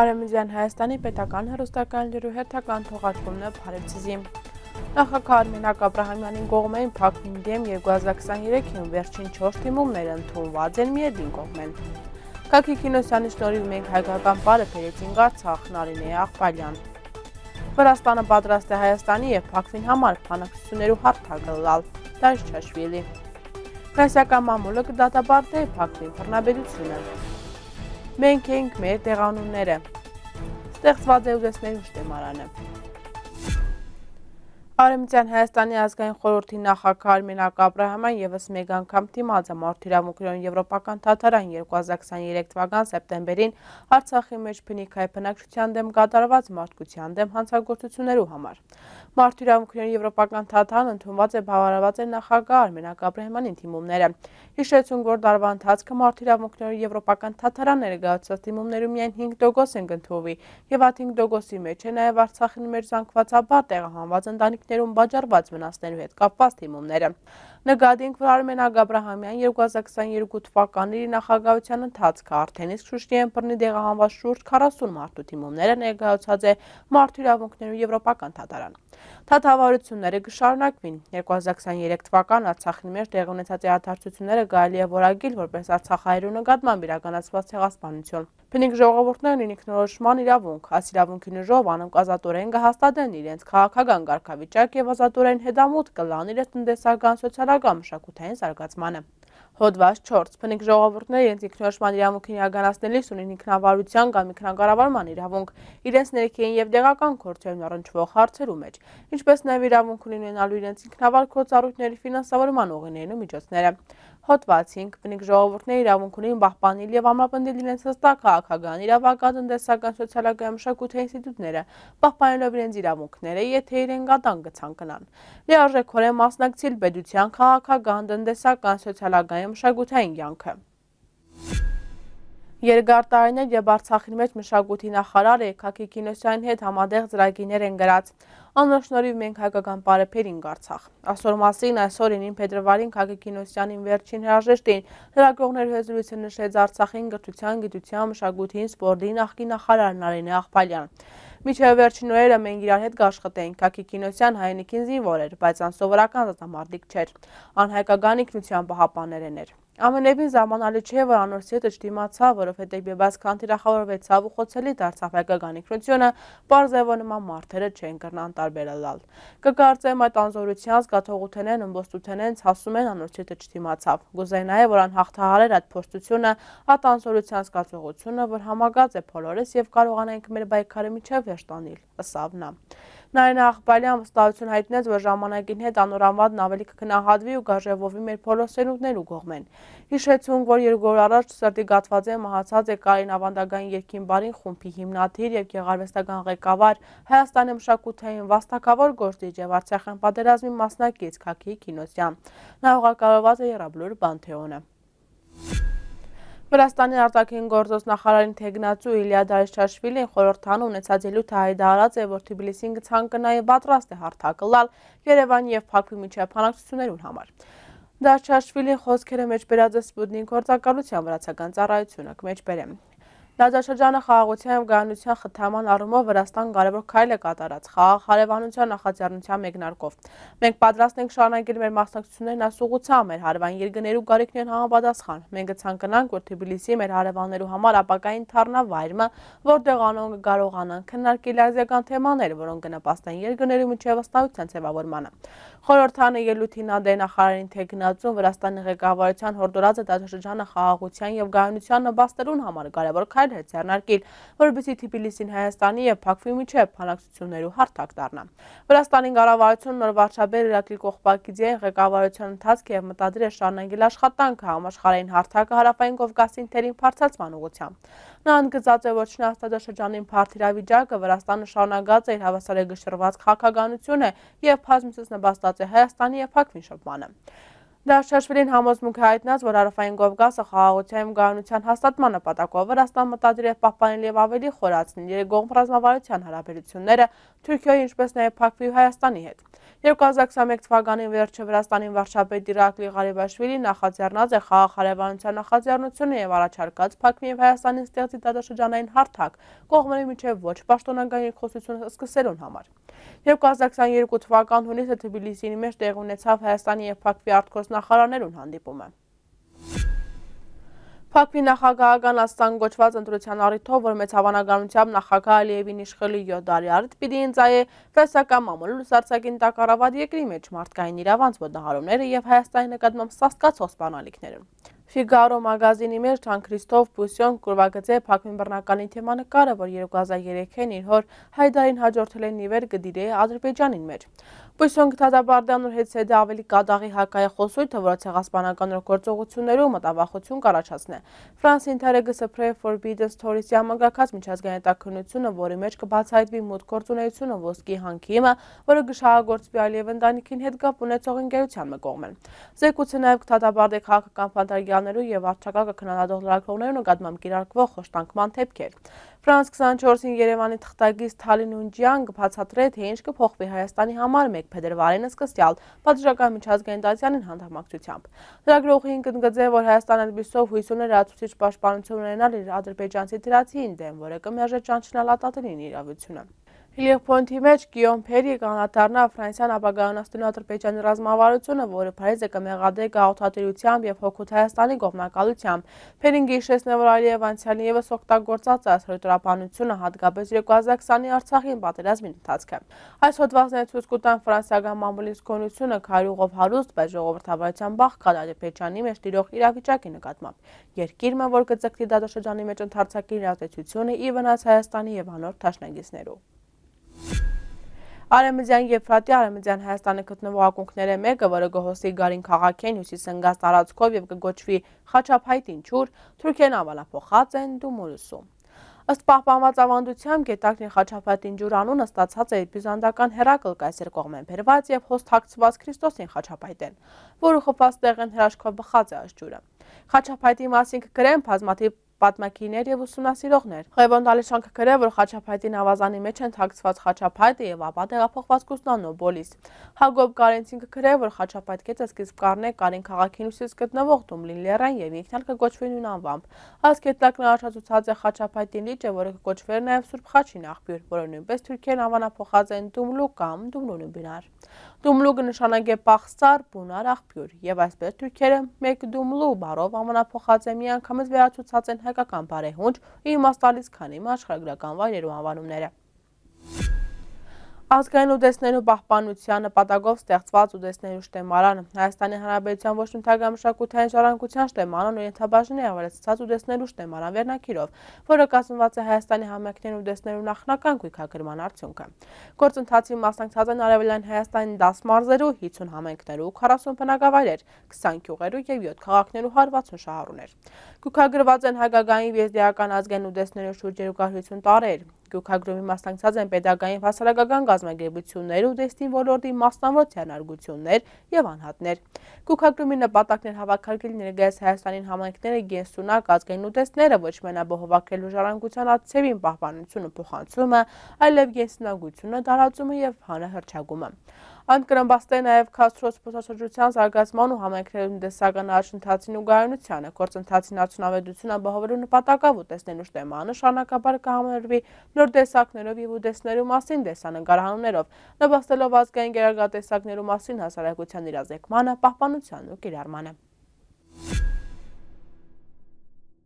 Արեմիզյան Հայաստանի պետական հերոստական լրու հերթական թողարկումն է Փարիցիզի։ Նախագահ Արմենակ Աբրահամյանին կողմերին փակ 5 դեմ 2023-ին վերջին 4 թիմումները ընդունված են միեդին կողմեն։ Կակի Կինոսյանի շնորհիվ մենք հայկական բարը բերեցինք Արցախ, Նարինե Աղբալյան։ Վրաստանը պատրաստ է Հայաստանի եւ Փակվին համար փանակցություններու հարթակը լալ։ Դաշչաշվիլի։ Ֆրանսիական մամուլը կդատապարտե Փակվին ֆռնաբերությունը։ Մենք ենք մեր տեղանունները։ Ստեղծված է ուզեսներու շտեմարանը։ Արեմության Հայաստանի ազգային խորորդի նախակա արմենակ ապրահաման եվս մեկ անգամ թիմած է մարդիրամուքրյոն եվրոպական թատարան 2023 թվագան սեպտեմբերին հարցախի մեջ պնիքայի պնակշության դեմ գատարված մարդկության դեմ հանցագործություներու համար։ Մարդու իրավունքների եվրոպական թաթան ընդունված է բավարարված է նախագահ Արմենակ Աբրահմանին թիմումները։ Հիշեցուն գոր դարվա ընթացքը մարդու իրավունքների եվրոպական թաթարան ներկայացված թիմումներում միայն 5% են կընդունվի եւ այդ 5%-ի մեջ է նաեւ Արցախին մեջ զանգվածաբար տեղահանված ընտանիքներում բաժարված մնացներու հետ կապված թիմումները։ Նկատենք, որ Արմենակ Աբրահամյան 2022 թվականների նախագահության ընթացքը արդեն իսկ Շուշնի եմպրնի դեղահանված շուրջ 40 մարդու թիմումները ներկայացած է մարդու իրավունքներու եվրոպական թատարան։ Թաթավարությունները կշարունակվին։ 2023 թվական Արցախի մեջ տեղի ունեցած հիացարությունները գալի է որակել որպես Արցախայրու նկատմամբ իրականացված ցեղասպանություն։ Փնիկ ժողովուրդներն ունի քնորոշման իրավունք, այս իրավունքի նժով անընդգազատորեն կհաստատեն իրենց քաղաքական ղարքավիճակ եւ ազատորեն հետամուտ կլան իրենց տնտեսական, սոցիալական մշակութային զարգացմանը։ Հոդված 4. Փնիկ ժողովուրդները իրենց ինքնորոշման իրավունքին իրականացնելիս ունեն ինքնավարության կամ ինքնակառավարման իրավունք իրենց ներքին եւ դեղական գործերում առնչվող հարցերու մեջ, ինչպես նաեւ իրավունք ունենալու իրենց ինքնավար գործառույթների ֆինանսավորման ուղիներն ու միջոցները։ Հոտված 5 բնիկ ժողովուրդները իրավունք ունեն պահպանել եւ ամրապնդել իրենց հստակ քաղաքական, իրավական, տնտեսական, սոցիալական մշակութային ինստիտուտները, պահպանելով իրենց իրավունքները, եթե իրեն կատան կցանկանան։ Լիարժեքորեն մասնակցել պետության քաղաքական, տնտեսական, սոցիալական մշակութային կյանքը։ Երկար տարիներ եւ Արցախի մեջ մշակույթի նախարարը Քակի Կինոսյանի հետ համատեղ ծրագիրներ են գրած։ Աննշնորիվ մենք հայկական պարեփերինք Արցախ։ Այսօր մասին այսօր 9 փետրվարին Քագեկինոսյանին վերջին հրաժեշտին լրագրողներ հեզրույցը նշեց Արցախին գրթության, գիտության, մշակույթին, սպորտի նախկին նախարար Նարինե Աղբալյան։ Միջև վերջին օրերը մենք իրար հետ գաշխտեինք։ Քագեկինոսյան հայնիկին զինվոր էր, բայց անսովորական զատամարտիկ չէր։ Անհայկական ինքնության պահապաներն էր։ Ամենևին զամանալի չէ, որ անորսի հետը չդիմացավ, որովհետև եբաց քան թիրախավորվեցավ ու խոցելի դարձավ հայկական ինքնությունը, պարզ է, որ նման մարդերը չեն կրնան տարբերալալ։ Կկարծեմ այդ անզորության զգաթողութենեն ըմբոստութենենց հասում են անորձիթը չդիմացավ։ Գուզեի նաև, որ անհաղթահարեր այդ փորձությունը, հատ անզորության զգացողությունը, որ համագած է բոլորս եւ կարողանանք մեր պայքարը միջև վերջ տանել, ըսավ նա։ Նարեն Աղբալյան վստահություն հայտնեց, որ ժամանակին հետ անորամվադն ավելի կգնահատվի ու գաժևովի մեր փոլոր սերունդներ ու գողմեն։ Հիշեցունք, որ երկու օր առաջ սրտի գատված է մահացած է Կարեն Ավանդագային երկին բարին խումբի հիմնադիր եւ գեղարվեստական ղեկավար Հայաստանի մշակութային վաստակավոր գործիչ եւ Արցախյան պատերազմի մասնակից Քաքի Քինոսյան։ Նա ուղարկավորված է Եռաբլուր Բանթեոնը։ Thank you. Վրաստանի արտաքին գործոս նախարարին Թեգնացու Իլիա Դարիշչաշվիլին խորհրդան ունեցած ելույթը հայտարարած է, որ Թբիլիսին ցանկանայի պատրաստ է հարթակը լալ Երևանի եւ Բաքվի միջև բանակցություններուն համար։ Դարիշչաշվիլի խոսքերը մեջբերած է Սպուտնիկ գործակալության վրացական ծառայությունը կմեջբերեմ։ Լազաշրջանը խաղաղության և գարանության խթաման առումով Վրաստան կարևոր քայլ է կատարած խաղաղ հարևանության նախաձեռնության մեկնարկով։ Մենք պատրաստ ենք շարունակել մեր մասնակցություններն ասուղությամբ մեր հարևան երկներու կարիքներն համապատասխան։ Մենք ցանկանանք, որ Թբիլիսի մեր հարևաններու համար ապակային թառնա վայրը, որտեղ անոնք կարողանան քննարկել ազգական թեմաներ, որոնք կնպաստեն երկներու միջև վստահության ձևավորմանը։ Խորհրդանը ելույթին ԱԴ նախարարին թե գնացում Վրաստանի ղեկավարության հորդորած է դաշնշանը խաղաղության եւ գարանության նպաստելուն համար կարևոր քայլ քայլ հեծյարնարկիլ, որբիսի թիպիլիսին Հայաստանի և պակվի միջև պանակցություններու հարթակ դարնա։ Վրաստանի գարավարություն նոր վարճաբեր իրակլի կողպակիցի ղեկավարության ընթացք և մտադրի է շարնանգիլ աշխատանքը համաշխարային հարթակը հարապային կովգասին թերին պարցացման ուղությամբ։ Նա անգծած է, որ չնաստաճաշրջանին պարտիրավիճակը Վրաստանը շարնագած է իր հավասար է գշրված խաղաքագանությունը և պազմիցս նբաստած է Հայաստանի և պակվին շպմանը։ Դաշշվելին համոզմունք հայտնած, որ Արվային գովգասը խաղաղության գահանության հաստատման նպատակով Վրաստան մտադիր է պահպանել եւ ավելի խորացնել երեգողմ ռազմավարության հարաբերությունները Թուրքիայի ինչպես նաեւ Փակվի ու Հայաստանի հետ։ 2021 թվականին վերջը Վրաստանի վարչապետ Իրակլի Ղարիբաշվիլի նախաձեռնած է խաղաղ հարևանության նախաձեռնությունը եւ առաջարկած Փակվի եւ Հայաստանի ստեղծի դատաշրջանային հարթակ կողմերի միջև ոչ պաշտոնական երկխոսություն սկսելուն համար։ 2022 թվական հունիսը Թբիլիսիի մեջ տեղ ունեցավ Հայաստանի եւ Փակվի արտգործնախարարներուն հանդիպումը։ Փակվի նախագահական Աստան գոչված ընտրության առիթով, որ մեծ հավանականությամբ նախագահ Ալիևին իշխելու 7 տարի առիթ պիտի ընծայե ֆեսական մամուլը լուսարցակին տակառավար երկրի մեջ մարդկային իրավանց ոտնահարումները եւ Հայաստանի նկատմամբ սաստկացող սպանալիքները։ Ֆիգարո մագազինի մեջ Թան Քրիստոֆ Պուսյոն կուրվագծե Փակմին բռնակալին թեմանկարը, որ 2003-ին իր հոր Հայդարին հաջորդել են նիվեր գդիրե Ադրբեջանին մեջ։ Պուսյոն գտադաբարդան ու հետ ցեդե ավելի կադաղի հակայի խոսույթը, որը ցեղասպանական գործողություններում մտավախություն կառաջացնե։ Ֆրանսին Թերեգսը Pray Forbidden Stories-ի համագակած միջազգային տակնությունը, որի մեջ կբացահայտվի մուտք գործունեությունը ոսկի հանքիմը, որը գշահագործվի այլև ընտանիքին հետ կապ ունեցող ընկերության մը կողմեն։ Զեկուցը նաև գտադաբարդե քաղաքական ֆանտազիա պահպանելու եւ արշակակը քննադատող լրագրողների նկատմամբ կիրարկվող խոշտանգման թեփքեր։ Ֆրանս 24-ին Երևանի թղթագից Թալին Ունջյան բացատրել, թե ինչ կփոխվի Հայաստանի համար 1 փետրվարին սկսյալ պատժական միջազգային դասյանին հանդամակցությամբ։ Լրագրողին կընդգծել, որ Հայաստանը այդպիսով հույսուներ ացուցիչ պաշտպանություն ունենալ իր ադրբեջանցի դրացին դեմ, որը կմերժե ճանչնալ ատատելին իրավությունը։ Հիլիխպոնթի մեջ գիոմ պերի կանատարնա վրանցյան ապագարանաստունի ատրպեջանի ռազմավարությունը, որը պարիզը կմեղադե գաղթատիրությամբ և հոգուտ Հայաստանի գովնակալությամբ։ Պերին գիշեսն է, որ այլի և անցյալի եվս ոգտագործած այս հրտրապանությունը հատկապես 2020-ի արցախին պատերազմին ընթացք է։ Այս հոդվածները ցույց կտան ֆրանսիական մամուլի զգոնությունը քարյուղով հարուստ, բայց ժողովրդավարության բախ կա Ադրբեջանի մեջ տիրող իրավիճակի նկատմամբ։ Երկիրը, որ կձգտի դատաշրջանի մեջ ընդարձակի իրազդեցությունը ի վնաս Հայաստանի եւ անոր թաշնագիցներու։ Արեմիդյան Եփրատի Արեմիդյան Հայաստանը գտնվող ակունքները մեկը, որը գոհոսի Գարին քաղաքեն հյուսիսն գազ տարածքով եւ կգոչվի Խաչափայտին ճուր, Թուրքիան ավալափոխած են Դումուրուսում։ Ըստ պահպանված ավանդությամբ գետակն Խաչապատին ջուրանունը ստացած է բյուզանդական Հերակլ կայսեր կողմեն բերված եւ հոսթակցված Քրիստոսին Խաչապայտեն, որը խփած տեղ են հրաշքով բխած է այս ջուրը։ Խաչապայտի մասին կգրեն բազմաթիվ պատմակիներ եւ ուսումնասիրողներ։ Ղևոն Դալիշանքը գրել, որ Խաչապայտի նավազանի մեջ են թաքցված Խաչապայտը եւ ապա տեղափոխված Կուսնանո Բոլիս։ Հակոբ Կարենցին գրել, որ Խաչապայտ կեցը սկիզբ կառնե Կարեն քաղաքին ուսից գտնվող Դումլին լեռան եւ Իգնալ կոչվի նույն անվամբ։ Այս կետակն առաջացած է Խաչապայտի լիճը, որը կոչվեր նաեւ Սուրբ Խաչին աղբյուր, որը նույնպես Թուրքիան անվանափոխած են Դումլու կամ Դումլունու բինար։ Դումլուգը նշանակե պախսար, բունար աղբյուր եւ այսպես թուրքերը մեկ Դումլու բարով անվանափոխած է միանգամից վերացուցած են հայ հասարակական բարեհունջ ու իմաստալից քանի մը աշխարհագրական վայրերու անվանումները։ Ազգային ուտեսներու պահպանության նպատակով ստեղծված ուտեսներու շտեմարանը Հայաստանի Հանրապետության ոչ նյութագամշակութային ժառանգության շտեմանը նույնթաբաժին է ավելացած ուտեսներու շտեմարան վերնակիրով, որը կազմված է Հայաստանի համակներն ուտեսներու նախնական գույքագրման արդյունքը։ Գործընթացի մասնակցած են Արևելյան Հայաստանի 10 մարզերու 50 համայնքներու 40 բնակավայրեր, 20 գյուղերու եւ 7 քաղաքներու 60 շահառուներ։ Գույքագրված են հայկական եզդիական ազգային ուտեսներու շուրջերու կայություն տարեր, Գյուքագրումի մասնակցած են պետական հասարակական գազագերբություններ, ուտեստի ոլորտի մասնավոր ցանարգություններ եւ անհատներ։ Գյուքագրումի նպատակներ հավաքարգել ներկայաց Հայաստանին համայնքները գենսունակ ազգային ուտեստները ոչ մենակ բողոքելու ժառանգության ացևին պահպանությունը փոխանցումը, այլև գենսունակությունը, տարածումը եւ հանրահրճագումը։ Անդկրմբաստ է նաև Քաստրոս փոխաշրջության զարգացման ու համայնքներում դեսական առաջընթացին ու գայունությանը, գործընթացին արդյունավետությունը բահովելու նպատակով ուտեսնելու շտեմանը շարունակաբար կհամարվի նոր տեսակներով եւ ուտեսներու մասին դեսանընկալանումներով, նպաստելով ազգային գերագա տեսակներու մասին հասարակության իրազեկմանը, պահպանությանն ու կիրառմանը։